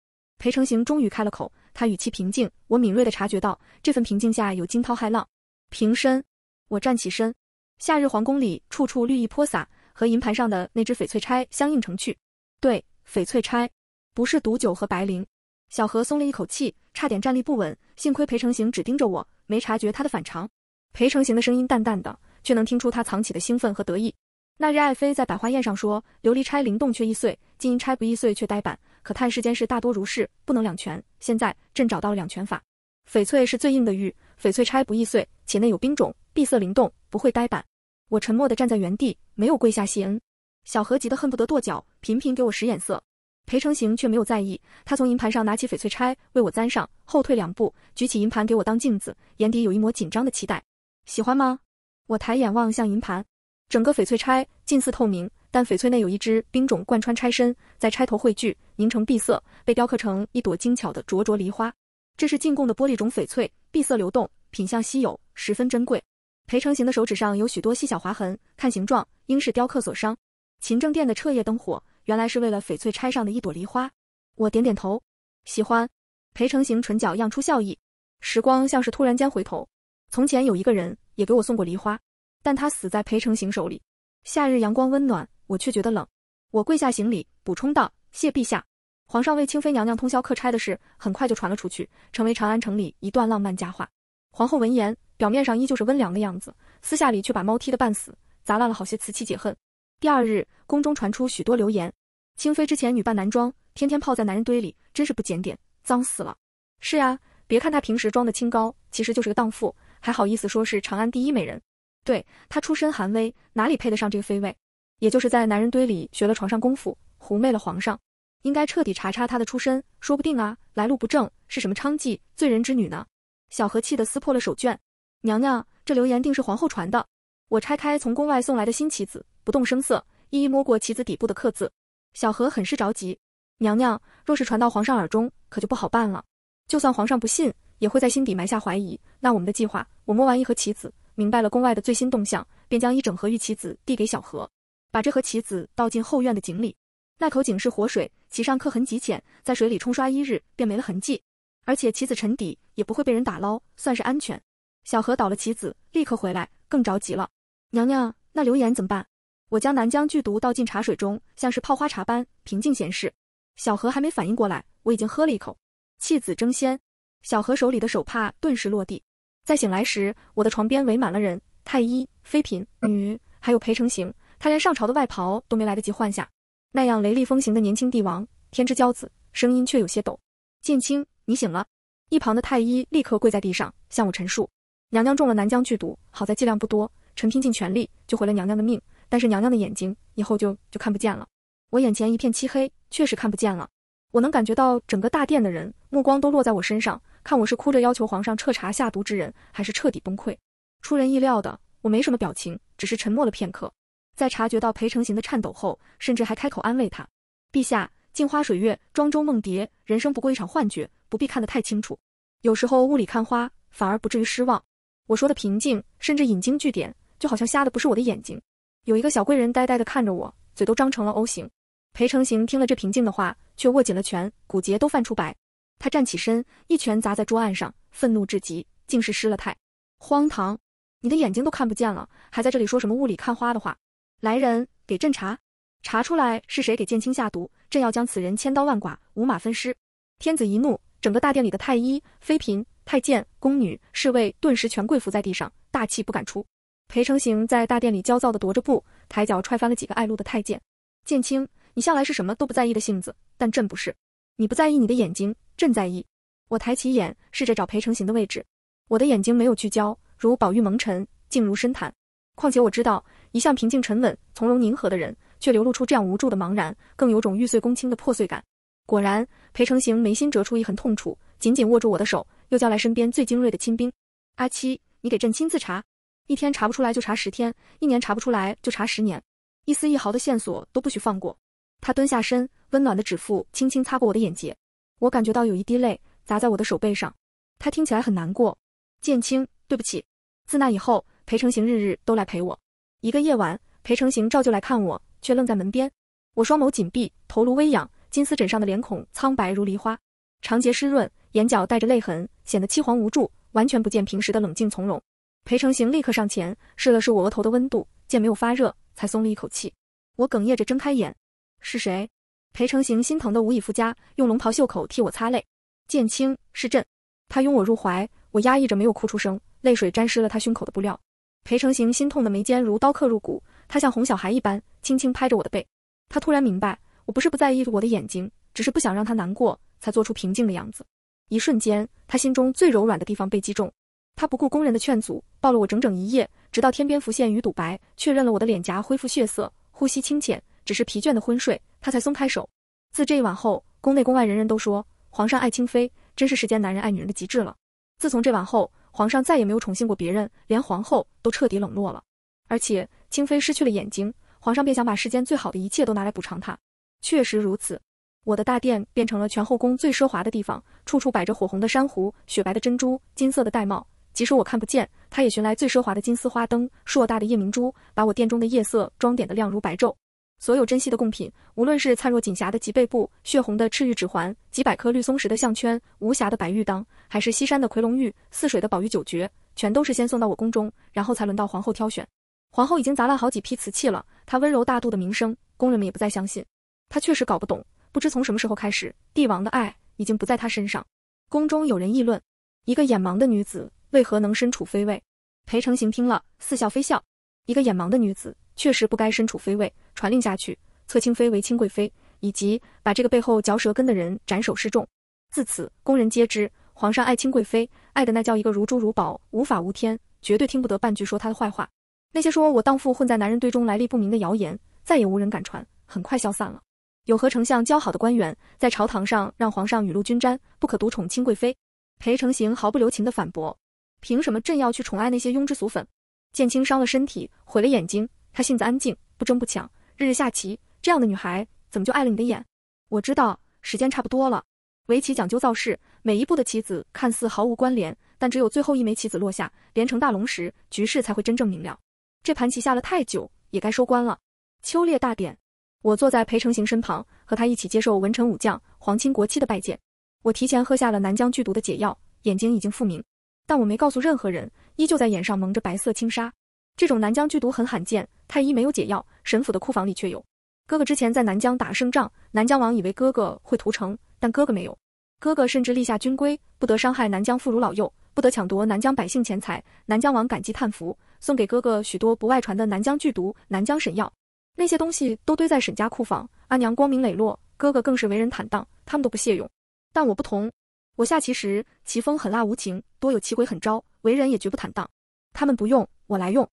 裴成行终于开了口，他语气平静，我敏锐的察觉到这份平静下有惊涛骇浪。平身，我站起身。夏日皇宫里处处绿意泼洒，和银盘上的那只翡翠钗相映成趣。对，翡翠钗，不是毒酒和白绫。小何松了一口气，差点站立不稳，幸亏裴成行只盯着我，没察觉他的反常。裴成行的声音淡淡的，却能听出他藏起的兴奋和得意。那日爱妃在百花宴上说，琉璃钗灵动却易碎，金银钗不易碎却呆板。可叹世间事大多如是，不能两全。现在，朕找到了两全法。翡翠是最硬的玉，翡翠钗不易碎，且内有冰种，碧色灵动，不会呆板。我沉默的站在原地，没有跪下谢恩。小何急得恨不得跺脚，频频给我使眼色。裴成行却没有在意，他从银盘上拿起翡翠钗，为我簪上，后退两步，举起银盘给我当镜子，眼底有一抹紧张的期待。喜欢吗？我抬眼望向银盘。整个翡翠钗近似透明，但翡翠内有一只冰种贯穿钗身，在钗头汇聚凝成碧色，被雕刻成一朵精巧的灼灼梨花。这是进贡的玻璃种翡翠，碧色流动，品相稀有，十分珍贵。裴成行的手指上有许多细小划痕，看形状应是雕刻所伤。勤政殿的彻夜灯火，原来是为了翡翠钗上的一朵梨花。我点点头，喜欢。裴成行唇角漾出笑意，时光像是突然间回头。从前有一个人也给我送过梨花。但他死在裴承行手里。夏日阳光温暖，我却觉得冷。我跪下行礼，补充道：“谢陛下，皇上为清妃娘娘通宵客差的事，很快就传了出去，成为长安城里一段浪漫佳话。”皇后闻言，表面上依旧是温良的样子，私下里却把猫踢得半死，砸烂了好些瓷器解恨。第二日，宫中传出许多流言，清妃之前女扮男装，天天泡在男人堆里，真是不检点，脏死了。是呀，别看她平时装的清高，其实就是个荡妇，还好意思说是长安第一美人。对她出身寒微，哪里配得上这个妃位？也就是在男人堆里学了床上功夫，狐媚了皇上。应该彻底查查她的出身，说不定啊，来路不正，是什么娼妓、罪人之女呢？小何气得撕破了手绢。娘娘，这流言定是皇后传的。我拆开从宫外送来的新棋子，不动声色，一一摸过棋子底部的刻字。小何很是着急。娘娘，若是传到皇上耳中，可就不好办了。就算皇上不信，也会在心底埋下怀疑。那我们的计划，我摸完一盒棋子。明白了宫外的最新动向，便将一整盒玉棋子递给小何，把这盒棋子倒进后院的井里。那口井是活水，其上刻痕极浅，在水里冲刷一日便没了痕迹，而且棋子沉底也不会被人打捞，算是安全。小何倒了棋子，立刻回来，更着急了。娘娘，那流言怎么办？我将南疆剧毒倒进茶水中，像是泡花茶般平静闲适。小何还没反应过来，我已经喝了一口，弃子争先。小何手里的手帕顿时落地。在醒来时，我的床边围满了人，太医、妃嫔、女，还有裴成行。他连上朝的外袍都没来得及换下。那样雷厉风行的年轻帝王，天之骄子，声音却有些抖。晋清，你醒了。一旁的太医立刻跪在地上，向我陈述：娘娘中了南疆剧毒，好在剂量不多，臣拼尽全力救回了娘娘的命，但是娘娘的眼睛以后就就看不见了。我眼前一片漆黑，确实看不见了。我能感觉到整个大殿的人目光都落在我身上。看我是哭着要求皇上彻查下毒之人，还是彻底崩溃？出人意料的，我没什么表情，只是沉默了片刻。在察觉到裴成行的颤抖后，甚至还开口安慰他：“陛下，镜花水月，庄周梦蝶，人生不过一场幻觉，不必看得太清楚。有时候雾里看花，反而不至于失望。”我说的平静，甚至引经据典，就好像瞎的不是我的眼睛。有一个小贵人呆呆地看着我，嘴都张成了 O 型。裴成行听了这平静的话，却握紧了拳，骨节都泛出白。他站起身，一拳砸在桌案上，愤怒至极，竟是失了态。荒唐！你的眼睛都看不见了，还在这里说什么雾里看花的话？来人，给朕查，查出来是谁给剑青下毒，朕要将此人千刀万剐，五马分尸！天子一怒，整个大殿里的太医、妃嫔、太监、宫女、侍卫顿时全跪伏在地上，大气不敢出。裴成行在大殿里焦躁地踱着步，抬脚踹翻了几个爱路的太监。剑青，你向来是什么都不在意的性子，但朕不是，你不在意你的眼睛。朕在意。我抬起眼，试着找裴成行的位置，我的眼睛没有聚焦，如宝玉蒙尘，静如深潭。况且我知道，一向平静沉稳、从容宁和的人，却流露出这样无助的茫然，更有种玉碎公卿的破碎感。果然，裴成行眉心折出一痕痛楚，紧紧握住我的手，又叫来身边最精锐的亲兵：“阿七，你给朕亲自查，一天查不出来就查十天，一年查不出来就查十年，一丝一毫的线索都不许放过。”他蹲下身，温暖的指腹轻轻擦过我的眼睫。我感觉到有一滴泪砸在我的手背上，他听起来很难过。剑清，对不起。自那以后，裴成行日日都来陪我。一个夜晚，裴成行照旧来看我，却愣在门边。我双眸紧闭，头颅微仰，金丝枕上的脸孔苍白如梨花，长睫湿润，眼角带着泪痕，显得凄惶无助，完全不见平时的冷静从容。裴成行立刻上前，试了试我额头的温度，见没有发热，才松了一口气。我哽咽着睁开眼，是谁？裴成行心疼的无以复加，用龙袍袖口替我擦泪。剑清是朕。他拥我入怀，我压抑着没有哭出声，泪水沾湿了他胸口的布料。裴成行心痛的眉间如刀刻入骨，他像哄小孩一般，轻轻拍着我的背。他突然明白，我不是不在意我的眼睛，只是不想让他难过，才做出平静的样子。一瞬间，他心中最柔软的地方被击中。他不顾工人的劝阻，抱了我整整一夜，直到天边浮现鱼肚白，确认了我的脸颊恢复血色，呼吸清浅。只是疲倦的昏睡，他才松开手。自这一晚后，宫内宫外人人都说皇上爱清妃，真是世间男人爱女人的极致了。自从这晚后，皇上再也没有宠幸过别人，连皇后都彻底冷落了。而且清妃失去了眼睛，皇上便想把世间最好的一切都拿来补偿她。确实如此，我的大殿变成了全后宫最奢华的地方，处处摆着火红的珊瑚、雪白的珍珠、金色的玳瑁。即使我看不见，他也寻来最奢华的金丝花灯、硕大的夜明珠，把我殿中的夜色装点得亮如白昼。所有珍稀的贡品，无论是灿若锦霞的脊背部、血红的赤玉指环、几百颗绿松石的项圈、无瑕的白玉当，还是西山的夔龙玉、泗水的宝玉九绝，全都是先送到我宫中，然后才轮到皇后挑选。皇后已经砸烂好几批瓷器了，她温柔大度的名声，宫人们也不再相信。她确实搞不懂，不知从什么时候开始，帝王的爱已经不在她身上。宫中有人议论，一个眼盲的女子为何能身处妃位？裴成行听了，似笑非笑。一个眼盲的女子确实不该身处妃位，传令下去，册清妃为清贵妃，以及把这个背后嚼舌根的人斩首示众。自此，宫人皆知皇上爱清贵妃，爱的那叫一个如珠如宝，无法无天，绝对听不得半句说她的坏话。那些说我荡妇混在男人堆中来历不明的谣言，再也无人敢传，很快消散了。有和丞相交好的官员在朝堂上让皇上雨露均沾，不可独宠清贵妃。裴成行毫不留情的反驳：凭什么朕要去宠爱那些庸脂俗粉？剑清伤了身体，毁了眼睛。她性子安静，不争不抢，日日下棋。这样的女孩，怎么就碍了你的眼？我知道，时间差不多了。围棋讲究造势，每一步的棋子看似毫无关联，但只有最后一枚棋子落下，连成大龙时，局势才会真正明了。这盘棋下了太久，也该收官了。秋猎大典，我坐在裴成行身旁，和他一起接受文臣武将、皇亲国戚的拜见。我提前喝下了南疆剧毒的解药，眼睛已经复明，但我没告诉任何人。依旧在眼上蒙着白色轻纱，这种南疆剧毒很罕见，太医没有解药，沈府的库房里却有。哥哥之前在南疆打了胜仗，南疆王以为哥哥会屠城，但哥哥没有。哥哥甚至立下军规，不得伤害南疆妇孺老幼，不得抢夺南疆百姓钱财。南疆王感激叹服，送给哥哥许多不外传的南疆剧毒、南疆神药。那些东西都堆在沈家库房，阿娘光明磊落，哥哥更是为人坦荡，他们都不屑用。但我不同。我下棋时，棋风狠辣无情，多有棋鬼狠招，为人也绝不坦荡。他们不用我来用。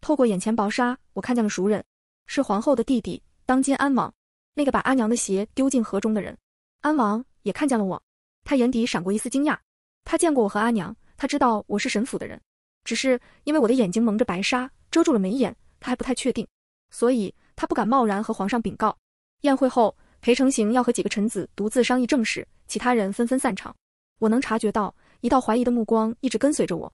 透过眼前薄纱，我看见了熟人，是皇后的弟弟，当今安王。那个把阿娘的鞋丢进河中的人。安王也看见了我，他眼底闪过一丝惊讶。他见过我和阿娘，他知道我是神府的人，只是因为我的眼睛蒙着白纱，遮住了眉眼，他还不太确定，所以他不敢贸然和皇上禀告。宴会后，裴成行要和几个臣子独自商议正事，其他人纷纷散场。我能察觉到一道怀疑的目光一直跟随着我，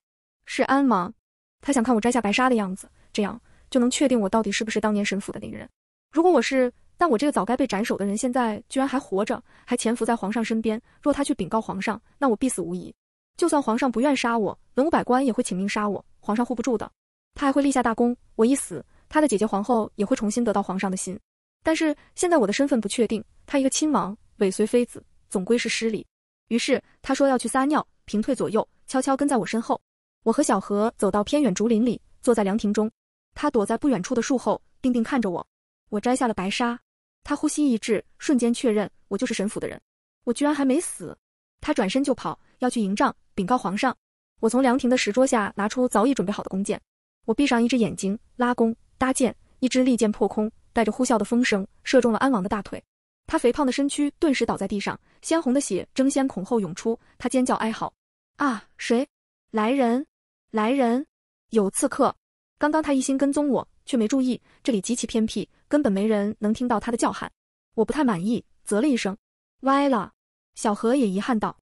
是安王，他想看我摘下白纱的样子，这样就能确定我到底是不是当年神府的那个人。如果我是，但我这个早该被斩首的人，现在居然还活着，还潜伏在皇上身边。若他去禀告皇上，那我必死无疑。就算皇上不愿杀我，文武百官也会请命杀我，皇上护不住的。他还会立下大功，我一死，他的姐姐皇后也会重新得到皇上的心。但是现在我的身份不确定，他一个亲王尾随妃子，总归是失礼。于是他说要去撒尿，平退左右，悄悄跟在我身后。我和小何走到偏远竹林里，坐在凉亭中。他躲在不远处的树后，定定看着我。我摘下了白纱，他呼吸一滞，瞬间确认我就是神府的人。我居然还没死！他转身就跑，要去营帐禀告皇上。我从凉亭的石桌下拿出早已准备好的弓箭，我闭上一只眼睛，拉弓搭箭，一支利箭破空，带着呼啸的风声，射中了安王的大腿。他肥胖的身躯顿时倒在地上，鲜红的血争先恐后涌出，他尖叫哀嚎：“啊！谁？来人！来人！有刺客！刚刚他一心跟踪我，却没注意这里极其偏僻，根本没人能听到他的叫喊。”我不太满意，啧了一声，歪了。小何也遗憾道：“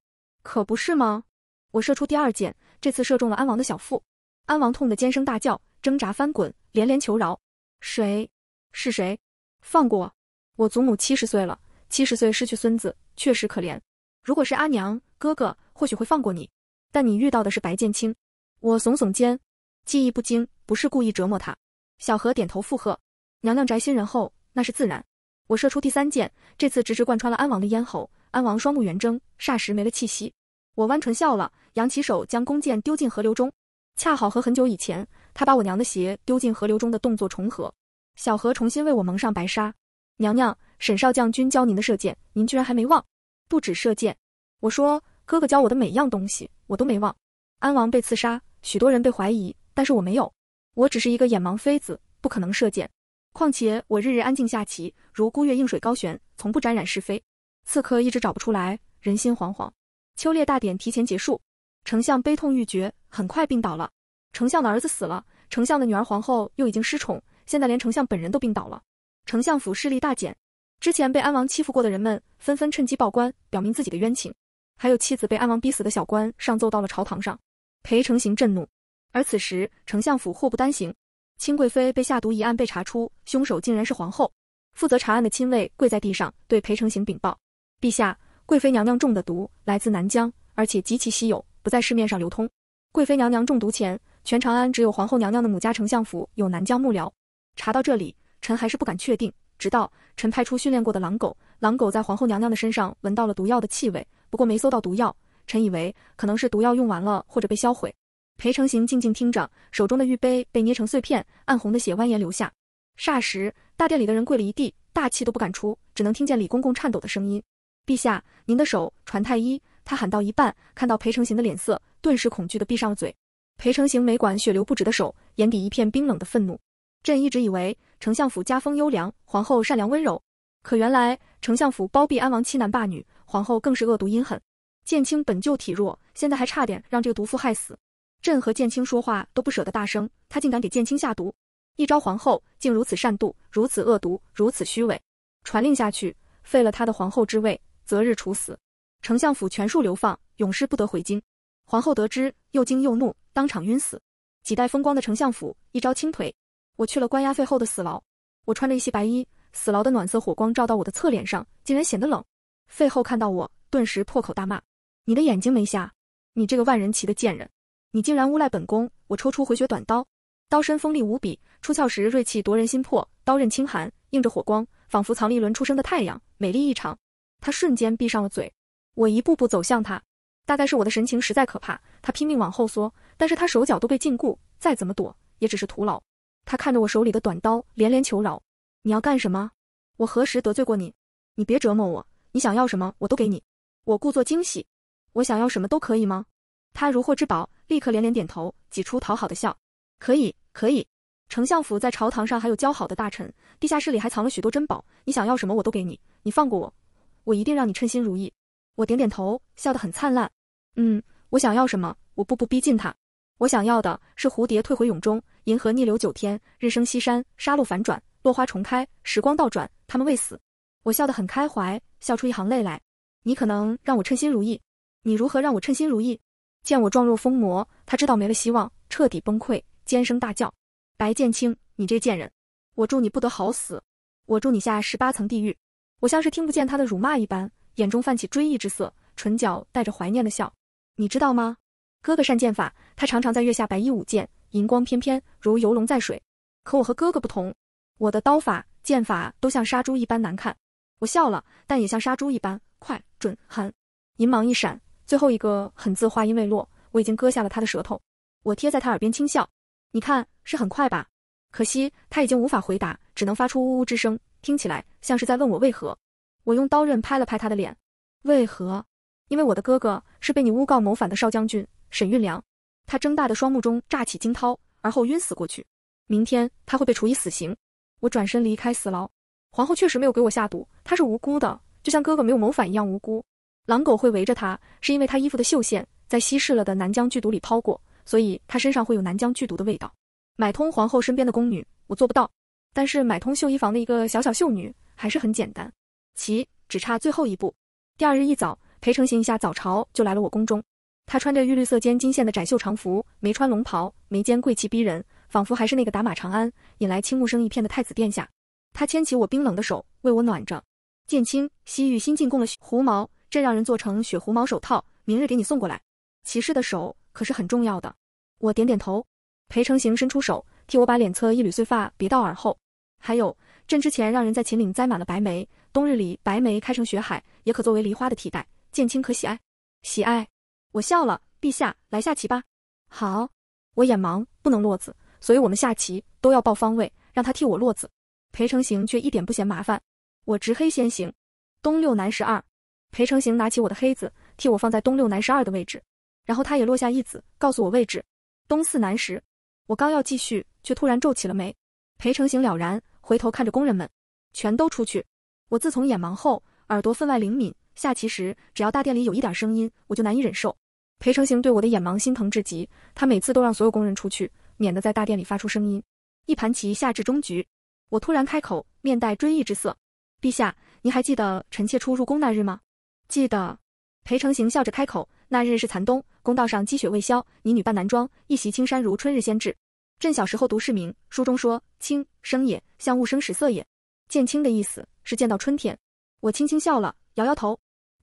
可不是吗？”我射出第二箭，这次射中了安王的小腹。安王痛得尖声大叫，挣扎翻滚，连连求饶：“谁？是谁？放过！”我！”我祖母七十岁了，七十岁失去孙子确实可怜。如果是阿娘、哥哥，或许会放过你，但你遇到的是白剑清。我耸耸肩，技艺不精，不是故意折磨他。小何点头附和，娘娘宅心仁厚，那是自然。我射出第三箭，这次直直贯穿了安王的咽喉。安王双目圆睁，霎时没了气息。我弯唇笑了，扬起手将弓箭丢进河流中，恰好和很久以前他把我娘的鞋丢进河流中的动作重合。小何重新为我蒙上白纱。娘娘，沈少将军教您的射箭，您居然还没忘？不止射箭，我说哥哥教我的每样东西，我都没忘。安王被刺杀，许多人被怀疑，但是我没有，我只是一个眼盲妃子，不可能射箭。况且我日日安静下棋，如孤月映水高悬，从不沾染是非。刺客一直找不出来，人心惶惶。秋猎大典提前结束，丞相悲痛欲绝，很快病倒了。丞相的儿子死了，丞相的女儿皇后又已经失宠，现在连丞相本人都病倒了。丞相府势力大减，之前被安王欺负过的人们纷纷趁机报官，表明自己的冤情。还有妻子被安王逼死的小官上奏到了朝堂上，裴成行震怒。而此时丞相府祸不单行，清贵妃被下毒一案被查出，凶手竟然是皇后。负责查案的亲卫跪在地上对裴成行禀报：“陛下，贵妃娘娘中的毒来自南疆，而且极其稀有，不在市面上流通。贵妃娘娘中毒前，全长安只有皇后娘娘的母家丞相府有南疆幕僚。查到这里。”臣还是不敢确定，直到臣派出训练过的狼狗，狼狗在皇后娘娘的身上闻到了毒药的气味，不过没搜到毒药。臣以为可能是毒药用完了或者被销毁。裴成行静静听着，手中的玉杯被捏成碎片，暗红的血蜿蜒流下。霎时，大殿里的人跪了一地，大气都不敢出，只能听见李公公颤抖的声音：“陛下，您的手传太医。”他喊到一半，看到裴成行的脸色，顿时恐惧的闭上了嘴。裴成行没管血流不止的手，眼底一片冰冷的愤怒。朕一直以为。丞相府家风优良，皇后善良温柔。可原来丞相府包庇安王欺男霸女，皇后更是恶毒阴狠。建清本就体弱，现在还差点让这个毒妇害死。朕和建清说话都不舍得大声，她竟敢给建清下毒！一朝皇后竟如此善妒，如此恶毒，如此虚伪！传令下去，废了他的皇后之位，择日处死。丞相府全数流放，永世不得回京。皇后得知，又惊又怒，当场晕死。几代风光的丞相府，一朝倾颓。我去了关押废后的死牢，我穿着一袭白衣，死牢的暖色火光照到我的侧脸上，竟然显得冷。废后看到我，顿时破口大骂：“你的眼睛没瞎，你这个万人骑的贱人，你竟然诬赖本宫！”我抽出回血短刀，刀身锋利无比，出鞘时锐气夺人心魄，刀刃清寒，映着火光，仿佛藏了一轮初升的太阳，美丽异常。他瞬间闭上了嘴，我一步步走向他。大概是我的神情实在可怕，他拼命往后缩，但是他手脚都被禁锢，再怎么躲也只是徒劳。他看着我手里的短刀，连连求饶：“你要干什么？我何时得罪过你？你别折磨我，你想要什么我都给你。”我故作惊喜：“我想要什么都可以吗？”他如获至宝，立刻连连点头，挤出讨好的笑：“可以，可以。丞相府在朝堂上还有交好的大臣，地下室里还藏了许多珍宝，你想要什么我都给你。你放过我，我一定让你称心如意。”我点点头，笑得很灿烂：“嗯，我想要什么？我步步逼近他。”我想要的是蝴蝶退回蛹中，银河逆流九天，日升西山，杀戮反转，落花重开，时光倒转，他们未死。我笑得很开怀，笑出一行泪来。你可能让我称心如意，你如何让我称心如意？见我状若疯魔，他知道没了希望，彻底崩溃，尖声大叫：“白剑清，你这贱人！我祝你不得好死！我祝你下十八层地狱！”我像是听不见他的辱骂一般，眼中泛起追忆之色，唇角带着怀念的笑。你知道吗？哥哥善剑法，他常常在月下白衣舞剑，银光翩翩，如游龙在水。可我和哥哥不同，我的刀法剑法都像杀猪一般难看。我笑了，但也像杀猪一般快、准、狠。银芒一闪，最后一个“狠”字话音未落，我已经割下了他的舌头。我贴在他耳边轻笑：“你看，是很快吧？”可惜他已经无法回答，只能发出呜呜之声，听起来像是在问我为何。我用刀刃拍了拍他的脸：“为何？因为我的哥哥是被你诬告谋反的少将军。”沈运良，他睁大的双目中乍起惊涛，而后晕死过去。明天他会被处以死刑。我转身离开死牢。皇后确实没有给我下毒，她是无辜的，就像哥哥没有谋反一样无辜。狼狗会围着她，是因为她衣服的绣线在稀释了的南疆剧毒里抛过，所以她身上会有南疆剧毒的味道。买通皇后身边的宫女，我做不到，但是买通绣衣房的一个小小绣女还是很简单。其只差最后一步。第二日一早，裴承行一下早朝就来了我宫中。他穿着玉绿色间金线的窄袖长服，没穿龙袍，眉间贵气逼人，仿佛还是那个打马长安，引来青木声一片的太子殿下。他牵起我冰冷的手，为我暖着。剑卿，西域新进贡了狐毛，朕让人做成雪狐毛手套，明日给你送过来。骑士的手可是很重要的。我点点头。裴成行伸出手，替我把脸侧一缕碎发别到耳后。还有，朕之前让人在秦岭栽满了白梅，冬日里白梅开成雪海，也可作为梨花的替代。剑卿可喜爱？喜爱。我笑了，陛下来下棋吧。好，我眼盲不能落子，所以我们下棋都要报方位，让他替我落子。裴成行却一点不嫌麻烦，我执黑先行，东六南十二。裴成行拿起我的黑子，替我放在东六南十二的位置，然后他也落下一子，告诉我位置，东四南十。我刚要继续，却突然皱起了眉。裴成行了然，回头看着工人们，全都出去。我自从眼盲后，耳朵分外灵敏。下棋时，只要大殿里有一点声音，我就难以忍受。裴成行对我的眼盲心疼至极，他每次都让所有工人出去，免得在大殿里发出声音。一盘棋下至终局，我突然开口，面带追忆之色：“陛下，您还记得臣妾初入宫那日吗？”“记得。”裴成行笑着开口：“那日是残冬，宫道上积雪未消。你女扮男装，一袭青衫如春日先至。朕小时候读《世名，书中说‘青生也，像物生始色也。’见青的意思是见到春天。”我轻轻笑了，摇摇头。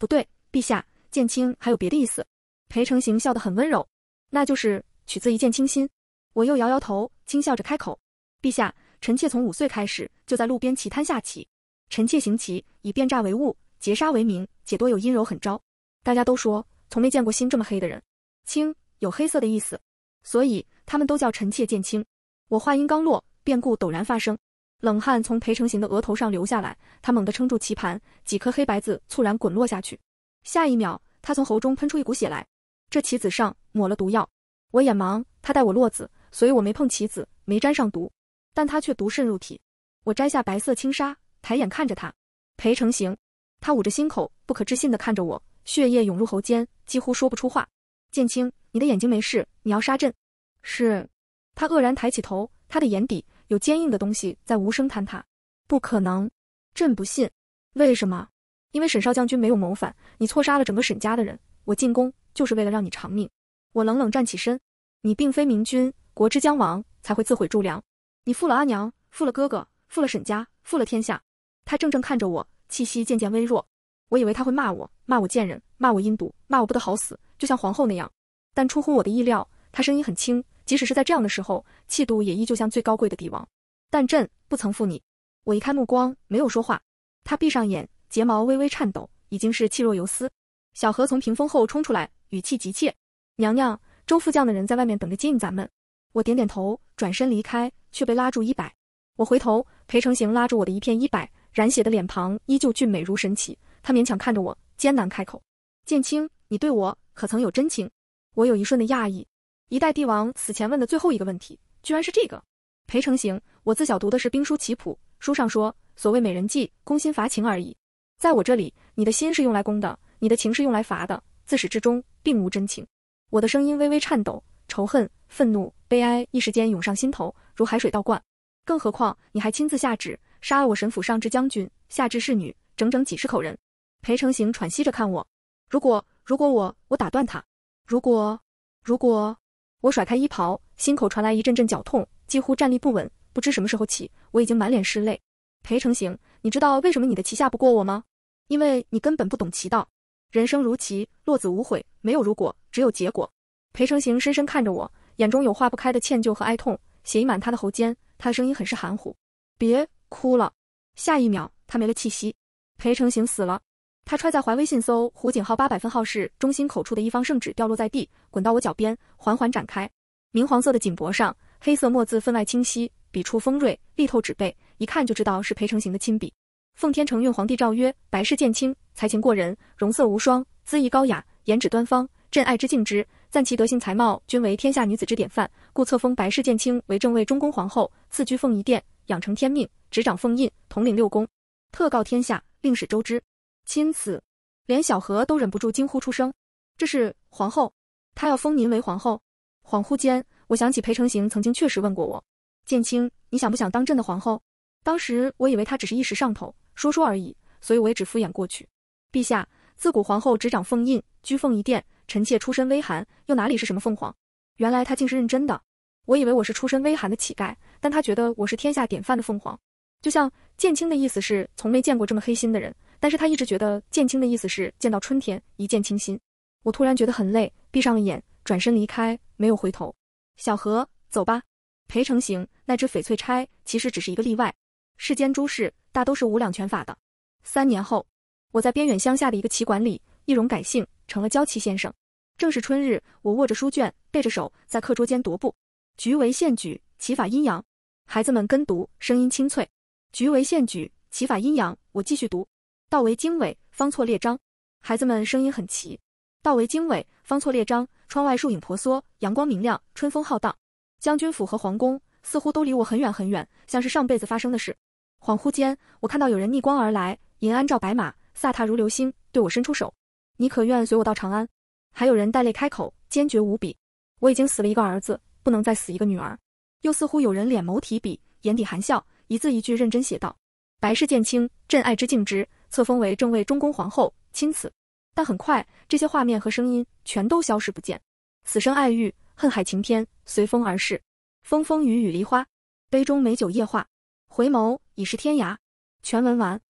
不对，陛下，剑清还有别的意思。裴成行笑得很温柔，那就是取自一见倾心。我又摇摇头，轻笑着开口：陛下，臣妾从五岁开始就在路边棋摊下棋，臣妾行棋以变诈为物，劫杀为名，且多有阴柔狠招。大家都说从没见过心这么黑的人，青有黑色的意思，所以他们都叫臣妾剑清。”我话音刚落，变故陡然发生。冷汗从裴成行的额头上流下来，他猛地撑住棋盘，几颗黑白子猝然滚落下去。下一秒，他从喉中喷出一股血来。这棋子上抹了毒药，我眼盲，他带我落子，所以我没碰棋子，没沾上毒，但他却毒渗入体。我摘下白色轻纱，抬眼看着他，裴成行。他捂着心口，不可置信地看着我，血液涌入喉间，几乎说不出话。剑清，你的眼睛没事，你要杀朕？是。他愕然抬起头，他的眼底。有坚硬的东西在无声坍塌，不可能，朕不信。为什么？因为沈少将军没有谋反，你错杀了整个沈家的人。我进宫就是为了让你偿命。我冷冷站起身，你并非明君，国之将亡才会自毁柱梁。你负了阿娘，负了哥哥，负了沈家，负了天下。他怔怔看着我，气息渐渐微弱。我以为他会骂我，骂我贱人，骂我阴毒，骂我不得好死，就像皇后那样。但出乎我的意料。他声音很轻，即使是在这样的时候，气度也依旧像最高贵的帝王。但朕不曾负你。我移开目光，没有说话。他闭上眼，睫毛微微颤抖，已经是气若游丝。小何从屏风后冲出来，语气急切：“娘娘，周副将的人在外面等着接应咱们。”我点点头，转身离开，却被拉住衣摆。我回头，裴成行拉住我的一片衣摆，染血的脸庞依旧俊美如神奇。他勉强看着我，艰难开口：“剑清，你对我可曾有真情？”我有一瞬的讶异。一代帝王死前问的最后一个问题，居然是这个。裴成行，我自小读的是兵书棋谱，书上说所谓美人计，攻心伐情而已。在我这里，你的心是用来攻的，你的情是用来伐的，自始至终并无真情。我的声音微微颤抖，仇恨、愤怒、悲哀一时间涌上心头，如海水倒灌。更何况你还亲自下旨杀了我神府上至将军，下至侍女，整整几十口人。裴成行喘息着看我，如果如果我我打断他，如果如果。我甩开衣袍，心口传来一阵阵绞痛，几乎站立不稳。不知什么时候起，我已经满脸是泪。裴成行，你知道为什么你的棋下不过我吗？因为你根本不懂棋道。人生如棋，落子无悔，没有如果，只有结果。裴成行深深看着我，眼中有化不开的歉疚和哀痛，写满他的喉间。他的声音很是含糊。别哭了。下一秒，他没了气息。裴成行死了。他揣在怀，微信搜“胡景号八百分号”是中心口处的一方圣旨掉落在地，滚到我脚边，缓缓展开。明黄色的锦帛上，黑色墨字分外清晰，笔触锋锐，力透纸背，一看就知道是裴成行的亲笔。奉天承运皇帝诏曰：白氏建清，才情过人，容色无双，姿仪高雅，言值端方，朕爱之敬之，赞其德性才貌均为天下女子之典范，故册封白氏建清为正位中宫皇后，赐居凤仪殿，养成天命，执掌凤印，统领六宫，特告天下，令使周知。钦此，连小何都忍不住惊呼出声：“这是皇后，她要封您为皇后。”恍惚间，我想起裴成行曾经确实问过我：“建清，你想不想当朕的皇后？”当时我以为他只是一时上头，说说而已，所以我也只敷衍过去。陛下，自古皇后执掌凤印，居凤仪殿，臣妾出身微寒，又哪里是什么凤凰？原来他竟是认真的。我以为我是出身微寒的乞丐，但他觉得我是天下典范的凤凰。就像建清的意思是，从没见过这么黑心的人。但是他一直觉得剑清的意思是见到春天一见倾心。我突然觉得很累，闭上了眼，转身离开，没有回头。小何，走吧。裴成行，那只翡翠钗其实只是一个例外。世间诸事大都是无两全法的。三年后，我在边远乡下的一个棋馆里易容改姓，成了娇妻先生。正是春日，我握着书卷，背着手在课桌间踱步。局为现局，棋法阴阳。孩子们跟读，声音清脆。局为现局，棋法阴阳。我继续读。道为经纬，方错列章。孩子们声音很齐。道为经纬，方错列章。窗外树影婆娑，阳光明亮，春风浩荡。将军府和皇宫似乎都离我很远很远，像是上辈子发生的事。恍惚间，我看到有人逆光而来，银鞍照白马，飒沓如流星，对我伸出手：“你可愿随我到长安？”还有人带泪开口，坚决无比：“我已经死了一个儿子，不能再死一个女儿。”又似乎有人敛眸提笔，眼底含笑，一字一句认真写道：“白氏见卿，朕爱之敬之。”册封为正位中宫皇后，钦此。但很快，这些画面和声音全都消失不见。死生爱欲，恨海晴天，随风而逝。风风雨雨，梨花，杯中美酒，夜话。回眸，已是天涯。全文完。